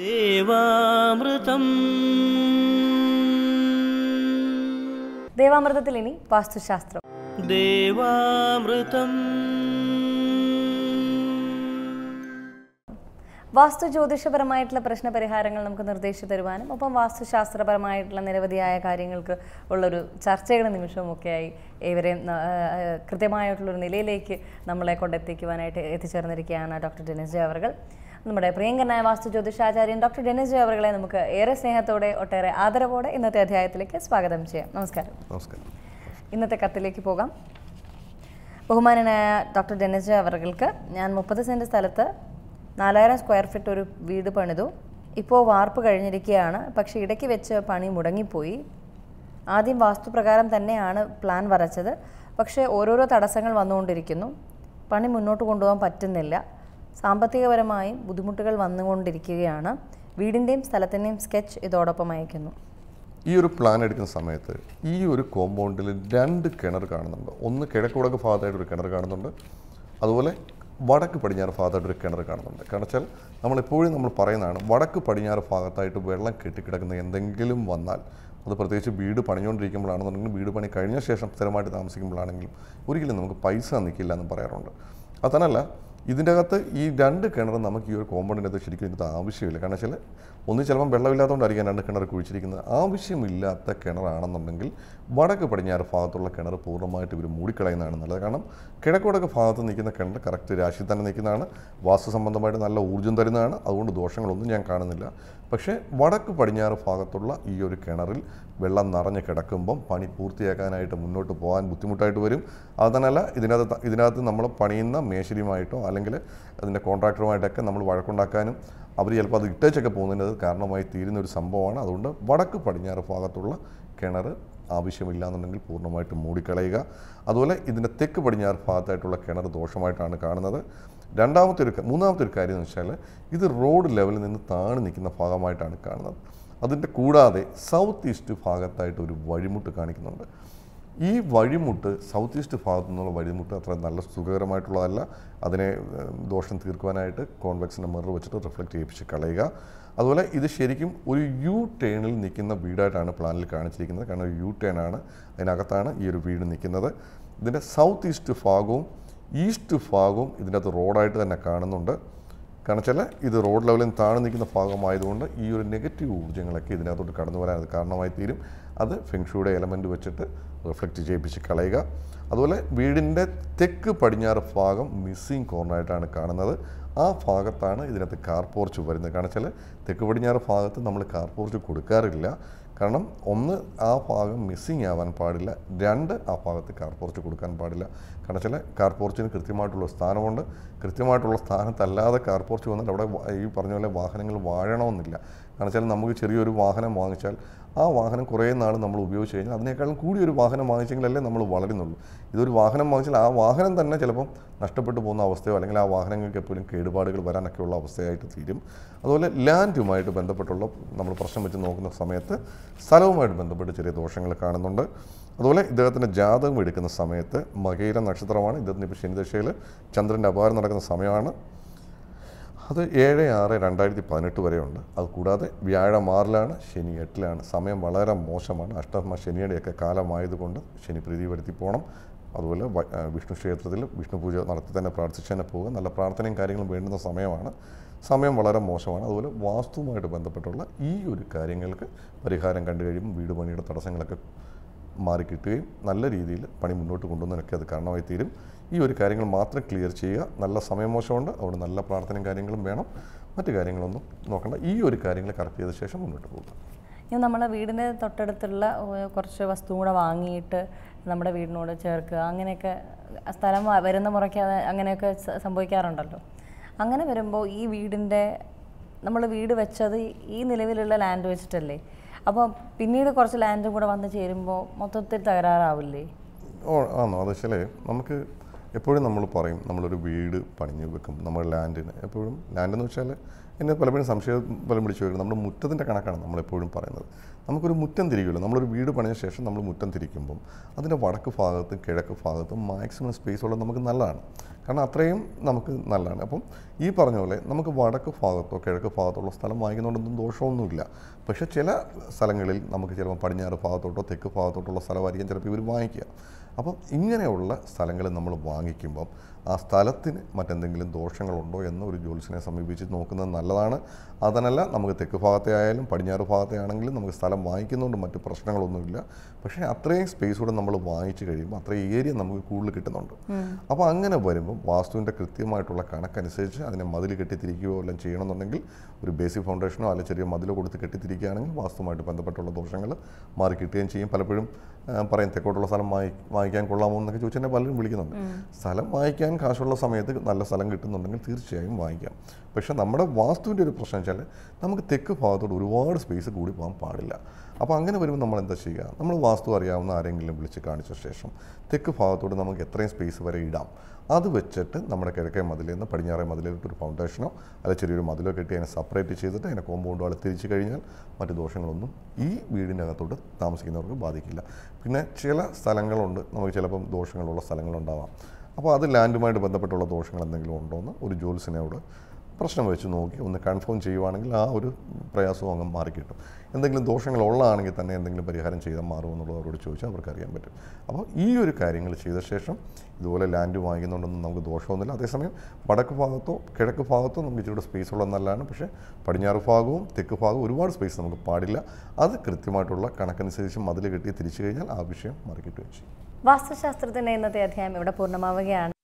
ദേവാമൃതം ദേവാമൃതത്തിൽ ഇനി വാസ്തുശാസ്ത്രം ദേവാമൃതം വാസ്തു ജ്യോതിഷപരമായിട്ടുള്ള പ്രശ്നപരിഹാരങ്ങൾ നമുക്ക് നിർദ്ദേശിച്ചു തരുവാനും ഒപ്പം വാസ്തുശാസ്ത്രപരമായിട്ടുള്ള നിരവധിയായ കാര്യങ്ങൾക്ക് ഉള്ളൊരു ചർച്ചയുടെ നിമിഷമൊക്കെയായി ഇവരെയും കൃത്യമായിട്ടുള്ളൊരു നിലയിലേക്ക് നമ്മളെ കൊണ്ടെത്തിക്കുവാനായിട്ട് എത്തിച്ചേർന്നിരിക്കുകയാണ് ഡോക്ടർ ഡെനിസ് ജെ അവർകൾ നമ്മുടെ പ്രിയങ്കരനായ വാസ്തു ജ്യോതിഷാചാര്യൻ ഡോക്ടർ ഡെനിസ് ജെ അവർകളെ നമുക്ക് ഏറെ സ്നേഹത്തോടെ ഒട്ടേറെ ആദരവോടെ ഇന്നത്തെ അധ്യായത്തിലേക്ക് സ്വാഗതം ചെയ്യാം നമസ്കാരം നമസ്കാരം ഇന്നത്തെ കത്തിലേക്ക് പോകാം ബഹുമാനനായ ഡോക്ടർ ഡെനിസ് ജെ അവർക്ക് ഞാൻ മുപ്പത് സെൻറ്റ് സ്ഥലത്ത് നാലായിരം സ്ക്വയർ ഫീറ്റ് ഒരു വീട് പണിതു ഇപ്പോൾ വാർപ്പ് കഴിഞ്ഞിരിക്കുകയാണ് പക്ഷേ ഇടയ്ക്ക് വെച്ച് പണി മുടങ്ങിപ്പോയി ആദ്യം വാസ്തുപ്രകാരം തന്നെയാണ് പ്ലാൻ വരച്ചത് പക്ഷേ ഓരോരോ തടസ്സങ്ങൾ വന്നുകൊണ്ടിരിക്കുന്നു പണി മുന്നോട്ട് കൊണ്ടുപോകാൻ പറ്റുന്നില്ല സാമ്പത്തികപരമായും ബുദ്ധിമുട്ടുകൾ വന്നുകൊണ്ടിരിക്കുകയാണ് വീടിൻ്റെയും സ്ഥലത്തിൻ്റെയും സ്കെച്ച് ഇതോടൊപ്പം അയക്കുന്നു ഈ ഒരു പ്ലാൻ എടുക്കുന്ന സമയത്ത് ഈ ഒരു കോമ്പൗണ്ടിൽ രണ്ട് കിണർ കാണുന്നുണ്ട് ഒന്ന് കിഴക്കുടക്ക് ഭാഗത്തായിട്ട് ഒരു കിണർ കാണുന്നുണ്ട് അതുപോലെ വടക്ക് പടിഞ്ഞാറ് ഭാഗത്തായിട്ട് ഒരു കിണർ കാണുന്നുണ്ട് കാരണം വെച്ചാൽ നമ്മളെപ്പോഴും നമ്മൾ പറയുന്നതാണ് വടക്ക് പടിഞ്ഞാറ് ഭാഗത്തായിട്ട് വെള്ളം കെട്ടിക്കിടക്കുന്ന എന്തെങ്കിലും വന്നാൽ അത് പ്രത്യേകിച്ച് വീട് പണിഞ്ഞുകൊണ്ടിരിക്കുമ്പോഴാണെന്നുണ്ടെങ്കിൽ വീട് പണി കഴിഞ്ഞ ശേഷം സ്ഥിരമായിട്ട് താമസിക്കുമ്പോഴാണെങ്കിലും ഒരിക്കലും നമുക്ക് പൈസ നിൽക്കില്ല എന്ന് പറയാറുണ്ട് അതല്ല ഇതിൻ്റെ അകത്ത് ഈ രണ്ട് കിണറും നമുക്ക് ഈ ഒരു കോമ്പൗണ്ടിൻ്റെ അകത്ത് ശരിക്കും ഇതിനകത്ത് ആവശ്യമില്ല കാരണം വെച്ചാൽ ഒന്ന് ചിലപ്പം വെള്ളമില്ലാത്തതുകൊണ്ടായിരിക്കും രണ്ട് കിണർ കുഴിച്ചിരിക്കുന്നത് ആവശ്യമില്ലാത്ത കിണറാണെന്നുണ്ടെങ്കിൽ വടക്ക് പടിഞ്ഞാറ് ഭാഗത്തുള്ള കിണർ പൂർണ്ണമായിട്ട് ഇവർ മൂടിക്കളയുന്നതാണ് നല്ലത് കാരണം കിഴക്കുവടക്ക് ഭാഗത്ത് നിൽക്കുന്ന കിണർ കറക്റ്റ് രാശി തന്നെ നിൽക്കുന്നതാണ് വാസ്തു സംബന്ധമായിട്ട് നല്ല ഊർജ്ജം തരുന്നതാണ് അതുകൊണ്ട് ദോഷങ്ങളൊന്നും ഞാൻ കാണുന്നില്ല പക്ഷേ വടക്ക് പടിഞ്ഞാറ് ഭാഗത്തുള്ള ഈ ഒരു കിണറിൽ വെള്ളം നിറഞ്ഞ് കിടക്കുമ്പം പണി പൂർത്തിയാക്കാനായിട്ട് മുന്നോട്ട് പോകാൻ ബുദ്ധിമുട്ടായിട്ട് വരും അതല്ല ഇതിനകത്ത് ഇതിനകത്ത് നമ്മൾ പണിയുന്ന മേശരിയുമായിട്ടോ അല്ലെങ്കിൽ അതിൻ്റെ കോൺട്രാക്ടറുമായിട്ടൊക്കെ നമ്മൾ വഴക്കുണ്ടാക്കാനും അവർ ചിലപ്പോൾ അത് ഇട്ടേച്ചൊക്കെ പോകുന്നതിൻ്റെ കാരണമായി തീരുന്ന ഒരു സംഭവമാണ് അതുകൊണ്ട് വടക്ക് പടിഞ്ഞാറ് ഭാഗത്തുള്ള കിണർ ആവശ്യമില്ല എന്നുണ്ടെങ്കിൽ പൂർണ്ണമായിട്ട് മൂടിക്കളയുക അതുപോലെ ഇതിൻ്റെ തെക്ക് പടിഞ്ഞാറ് ഭാഗത്തായിട്ടുള്ള കിണർ ദോഷമായിട്ടാണ് കാണുന്നത് രണ്ടാമത്തെ ഒരു മൂന്നാമത്തെ ഒരു കാര്യം എന്ന് വെച്ചാൽ ഇത് റോഡ് ലെവലിൽ നിന്ന് താണു നിൽക്കുന്ന ഭാഗമായിട്ടാണ് കാണുന്നത് അതിൻ്റെ കൂടാതെ സൗത്ത് ഈസ്റ്റ് ഭാഗത്തായിട്ട് ഒരു വഴിമുട്ട് കാണിക്കുന്നുണ്ട് ഈ വഴിമുട്ട് സൗത്ത് ഈസ്റ്റ് ഭാഗത്തു നിന്നുള്ള വഴിമുട്ട് അത്ര നല്ല സുഖകരമായിട്ടുള്ളതല്ല അതിനെ ദോഷം തീർക്കുവാനായിട്ട് കോൺവെക്സിൻ്റെ മിറർ വെച്ചിട്ട് റിഫ്ലക്റ്റ് ചെയ്യിപ്പിച്ച് കളയുക അതുപോലെ ഇത് ശരിക്കും ഒരു യു ടേണിൽ നിൽക്കുന്ന വീടായിട്ടാണ് പ്ലാനിൽ കാണിച്ചിരിക്കുന്നത് കാരണം യു ടേൺ ആണ് അതിനകത്താണ് ഈ ഒരു വീട് നിൽക്കുന്നത് ഇതിൻ്റെ സൗത്ത് ഈസ്റ്റ് ഭാഗവും ഈസ്റ്റ് ഭാഗവും ഇതിനകത്ത് റോഡായിട്ട് തന്നെ കാണുന്നുണ്ട് കാരണം വെച്ചാൽ ഇത് റോഡ് ലെവലിൽ താഴ്ന്നു നിൽക്കുന്ന ഭാഗമായതുകൊണ്ട് ഈ ഒരു നെഗറ്റീവ് ഊർജ്ജങ്ങളൊക്കെ ഇതിനകത്തോട്ട് കടന്നു വരാൻ അത് കാരണമായി തീരും അത് ഫെങ്ഷുയുടെ എലമെൻറ്റ് വെച്ചിട്ട് റിഫ്ലക്റ്റ് ചെയ്യിപ്പിച്ച് കളയുക അതുപോലെ വീടിൻ്റെ തെക്ക് പടിഞ്ഞാറ് ഭാഗം മിസ്സിങ് കോർണറായിട്ടാണ് കാണുന്നത് ആ ഭാഗത്താണ് ഇതിനകത്ത് കാർ പോർച്ച് വരുന്നത് കാരണം വെച്ചാൽ തെക്ക് പടിഞ്ഞാറ് ഭാഗത്ത് നമ്മൾ കാർ പോർച്ച് കൊടുക്കാറില്ല കാരണം ഒന്ന് ആ ഭാഗം മിസ്സിങ് ആവാൻ പാടില്ല രണ്ട് ആ ഭാഗത്ത് കാർപോർച്ച് കൊടുക്കാൻ പാടില്ല കാരണം വെച്ചാൽ കാർപോർച്ചിന് കൃത്യമായിട്ടുള്ള സ്ഥാനമുണ്ട് കൃത്യമായിട്ടുള്ള സ്ഥാനത്തല്ലാതെ കാർപോർച്ച് വന്നാൽ അവിടെ ഈ പറഞ്ഞ പോലെ വാഹനങ്ങൾ വാഴണമെന്നില്ല കാരണം വെച്ചാൽ നമുക്ക് ചെറിയൊരു വാഹനം വാങ്ങിച്ചാൽ ആ വാഹനം കുറേ നാൾ നമ്മൾ ഉപയോഗിച്ച് കഴിഞ്ഞാൽ അതിനേക്കാളും കൂടി ഒരു വാഹനം വാങ്ങിച്ചെങ്കിലല്ലേ നമ്മൾ വളരുന്നുള്ളൂ ഇതൊരു വാഹനം വാങ്ങിച്ചാൽ ആ വാഹനം തന്നെ ചിലപ്പം നഷ്ടപ്പെട്ടു പോകുന്ന അവസ്ഥയോ അല്ലെങ്കിൽ ആ വാഹനങ്ങൾക്ക് എപ്പോഴും കേടുപാടുകൾ വരാനൊക്കെയുള്ള അവസ്ഥയായിട്ട് തീരും അതുപോലെ ലാൻഡുമായിട്ട് ബന്ധപ്പെട്ടുള്ള നമ്മൾ പ്രശ്നം വെച്ച് നോക്കുന്ന സമയത്ത് സ്ഥലവുമായിട്ട് ബന്ധപ്പെട്ട് ചെറിയ ദോഷങ്ങൾ കാണുന്നുണ്ട് അതുപോലെ ഇദ്ദേഹത്തിൻ്റെ ജാതകം എടുക്കുന്ന സമയത്ത് മകയിര നക്ഷത്രമാണ് ഇദ്ദേഹത്തിന് ഇപ്പോൾ ശനിദശയിൽ ചന്ദ്രൻ്റെ അപാരം നടക്കുന്ന സമയമാണ് അത് ഏഴ് ആറ് രണ്ടായിരത്തി പതിനെട്ട് വരെയുണ്ട് കൂടാതെ വ്യാഴം ആറിലാണ് ശനി എട്ടിലാണ് സമയം വളരെ മോശമാണ് അഷ്ടമ ശനിയുടെയൊക്കെ കാലമായതുകൊണ്ട് ശനി പ്രീതി വരുത്തി പോകണം അതുപോലെ വിഷ്ണു ക്ഷേത്രത്തിൽ വിഷ്ണു പൂജ നടത്തി തന്നെ പ്രാർത്ഥിച്ച് തന്നെ പോവുക നല്ല പ്രാർത്ഥനയും കാര്യങ്ങളും വേണ്ടുന്ന സമയമാണ് സമയം വളരെ മോശമാണ് അതുപോലെ വാസ്തുവുമായിട്ട് ബന്ധപ്പെട്ടുള്ള ഈ ഒരു കാര്യങ്ങൾക്ക് പരിഹാരം കണ്ടു കഴിയുമ്പോൾ വീട് പണിയുടെ തടസ്സങ്ങളൊക്കെ മാറിക്കിട്ടുകയും നല്ല രീതിയിൽ പണി മുന്നോട്ട് കൊണ്ടുവന്നതിനൊക്കെ അത് കാരണമായി തീരും ഈ ഒരു കാര്യങ്ങൾ മാത്രം ക്ലിയർ ചെയ്യുക നല്ല സമയമോശമുണ്ട് അവിടെ നല്ല പ്രാർത്ഥനയും കാര്യങ്ങളും വേണം മറ്റു കാര്യങ്ങളൊന്നും നോക്കേണ്ട ഈ ഒരു കാര്യങ്ങൾ കറക്റ്റ് ചെയ്ത ശേഷം മുന്നോട്ട് പോകുക ഇനി നമ്മളെ വീടിന് തൊട്ടടുത്തുള്ള കുറച്ച് വസ്തു കൂടെ വാങ്ങിയിട്ട് നമ്മുടെ വീടിനോട് ചേർക്കുക അങ്ങനെയൊക്കെ സ്ഥലം വരുന്ന മുറയ്ക്ക് അങ്ങനെയൊക്കെ സംഭവിക്കാറുണ്ടല്ലോ അങ്ങനെ വരുമ്പോൾ ഈ വീടിൻ്റെ നമ്മൾ വീട് വെച്ചത് ഈ നിലവിലുള്ള ലാൻഡ് വെച്ചിട്ടല്ലേ അപ്പോൾ പിന്നീട് കുറച്ച് ലാൻഡും കൂടെ വന്ന് ചേരുമ്പോൾ മൊത്തത്തിൽ തകരാറാവില്ലേ ഓ ആണോ അത് ശരി നമുക്ക് എപ്പോഴും നമ്മൾ പറയും നമ്മളൊരു വീട് പണിഞ്ഞു വെക്കും നമ്മുടെ ലാൻഡിന് എപ്പോഴും ലാൻഡ് എന്ന് വെച്ചാൽ എന്നെ പലപ്പോഴും സംശയം പലപ്പോഴും വിളിച്ചു വരുന്നത് നമ്മുടെ മുറ്റത്തിൻ്റെ കണക്കാണ് നമ്മളെപ്പോഴും പറയുന്നത് നമുക്കൊരു മുറ്റം തിരികുമല്ലോ നമ്മളൊരു വീട് പണിയ ശേഷം നമ്മൾ മുറ്റം തിരിക്കുമ്പം അതിൻ്റെ വടക്ക് ഭാഗത്തും കിഴക്ക് ഭാഗത്തും മാക്സിമം സ്പേസ് ഉള്ളത് നമുക്ക് നല്ലതാണ് കാരണം അത്രയും നമുക്ക് നല്ലതാണ് അപ്പം ഈ പറഞ്ഞ പോലെ നമുക്ക് വടക്ക് ഭാഗത്തോ കിഴക്ക് ഭാഗത്തോ ഉള്ള സ്ഥലം വാങ്ങിക്കുന്നതുകൊണ്ടൊന്നും ദോഷമൊന്നുമില്ല പക്ഷേ ചില സ്ഥലങ്ങളിൽ നമുക്ക് ചിലപ്പോൾ പടിഞ്ഞാറ് ഭാഗത്തോട്ടോ തെക്ക് ഭാഗത്തോട്ടുള്ള സ്ഥലമായിരിക്കും ചിലപ്പോൾ ഇവർ വാങ്ങിക്കുക അപ്പം ഇങ്ങനെയുള്ള സ്ഥലങ്ങൾ നമ്മൾ വാങ്ങിക്കുമ്പം ആ സ്ഥലത്തിന് മറ്റെന്തെങ്കിലും ദോഷങ്ങളുണ്ടോ എന്ന് ഒരു ജ്യോത്സ്യനെ സമീപിച്ച് നോക്കുന്നത് നല്ലതാണ് അതനല്ല നമുക്ക് തെക്ക് ഭാഗത്തെ ആയാലും പടിഞ്ഞാറ് ഭാഗത്തെ ആണെങ്കിലും നമുക്ക് സ്ഥലം വാങ്ങിക്കുന്നതുകൊണ്ട് മറ്റ് പ്രശ്നങ്ങളൊന്നുമില്ല പക്ഷേ അത്രയും സ്പേസ് കൂടെ നമ്മൾ വാങ്ങിച്ചു കഴിയുമ്പോൾ അത്രയും ഏരിയ നമുക്ക് കൂടുതൽ കിട്ടുന്നുണ്ട് അപ്പോൾ അങ്ങനെ വരുമ്പോൾ വാസ്തുവിൻ്റെ കൃത്യമായിട്ടുള്ള കണക്കനുസരിച്ച് അതിനെ മതിൽ കെട്ടിത്തിരിക്കുകയോ എല്ലാം ചെയ്യണമെന്നുണ്ടെങ്കിൽ ഒരു ബേസിക് ഫൗണ്ടേഷനോ അല്ലെങ്കിൽ ചെറിയ മതിൽ കൊടുത്ത് കെട്ടിത്തിരിക്കുകയാണെങ്കിൽ വാസ്തുവുമായിട്ട് ബന്ധപ്പെട്ടുള്ള ദോഷങ്ങൾ മാറി കിട്ടുകയും ചെയ്യും പലപ്പോഴും പറയും തെക്കോട്ടുള്ള സ്ഥലം വാങ്ങി വാങ്ങിക്കാൻ കൊള്ളാമോ എന്നൊക്കെ ചോദിച്ചാൽ പലരും വിളിക്കുന്നുണ്ട് സ്ഥലം വാങ്ങിക്കാൻ അത്യാവശ്യം കാശുള്ള സമയത്ത് നല്ല സ്ഥലം കിട്ടുന്നുണ്ടെങ്കിൽ തീർച്ചയായും വാങ്ങിക്കാം പക്ഷെ നമ്മുടെ വാസ്തുവിൻ്റെ ഒരു പ്രശ്നം വെച്ചാൽ നമുക്ക് തെക്ക് ഭാഗത്തോട് ഒരുപാട് സ്പേസ് കൂടി പോകാൻ പാടില്ല അപ്പോൾ അങ്ങനെ വരുമ്പോൾ നമ്മൾ എന്താ ചെയ്യുക നമ്മൾ വാസ്തു അറിയാവുന്ന ആരെങ്കിലും വിളിച്ച് കാണിച്ച ശേഷം തെക്ക് ഭാഗത്തോട് നമുക്ക് എത്രയും സ്പേസ് വരെ ഇടാം അത് വെച്ചിട്ട് നമ്മുടെ കിഴക്കേ മതിലിൽ നിന്ന് പടിഞ്ഞാറേ മതിലിലോട്ട് ഒരു ഫൗണ്ടേഷനോ അല്ലെ ചെറിയൊരു മതിലോ കെട്ടി അതിനെ സെപ്പറേറ്റ് ചെയ്തിട്ട് അതിനെ കോമ്പൗണ്ട് വാൾ തിരിച്ചു കഴിഞ്ഞാൽ മറ്റു ദോഷങ്ങളൊന്നും ഈ വീടിനകത്തോട്ട് താമസിക്കുന്നവർക്ക് ബാധിക്കില്ല പിന്നെ ചില സ്ഥലങ്ങളുണ്ട് നമുക്ക് ചിലപ്പം ദോഷങ്ങളുള്ള സ്ഥലങ്ങളുണ്ടാവാം അപ്പോൾ അത് ലാൻഡുമായിട്ട് ബന്ധപ്പെട്ടുള്ള ദോഷങ്ങൾ എന്തെങ്കിലും ഉണ്ടോ എന്ന് ഒരു ജോൽസിനോട് പ്രശ്നം വെച്ച് നോക്കി ഒന്ന് കൺഫേം ചെയ്യുവാണെങ്കിൽ ആ ഒരു പ്രയാസവും അങ്ങ് മാറിക്കിട്ടും എന്തെങ്കിലും ദോഷങ്ങൾ തന്നെ എന്തെങ്കിലും പരിഹാരം ചെയ്താൽ മാറും എന്നുള്ളത് അവരോട് ചോദിച്ചാൽ അവർക്ക് അറിയാൻ പറ്റും അപ്പോൾ ഈ ഒരു കാര്യങ്ങൾ ചെയ്ത ശേഷം ഇതുപോലെ ലാൻഡ് വാങ്ങിക്കുന്നുണ്ടെന്നും നമുക്ക് ദോഷമൊന്നുമില്ല അതേസമയം വടക്ക് ഭാഗത്തോ കിഴക്ക് ഭാഗത്തോ നമുക്ക് ഇച്ചിരി സ്പേസ് ഉള്ളതെന്നല്ലാണ് പക്ഷേ പടിഞ്ഞാറ് ഭാഗവും തെക്ക് ഭാഗവും ഒരുപാട് സ്പേസ് നമുക്ക് പാടില്ല അത് കൃത്യമായിട്ടുള്ള കണക്കനുസരിച്ച് മതിൽ കെട്ടി തിരിച്ചു കഴിഞ്ഞാൽ ആ വിഷയം മറിക്കിട്ടുകയും ചെയ്യും വാസ്തുശാസ്ത്രത്തിന് ഇന്നത്തെ അധ്യായം ഇവിടെ പൂർണ്ണമാവുകയാണ്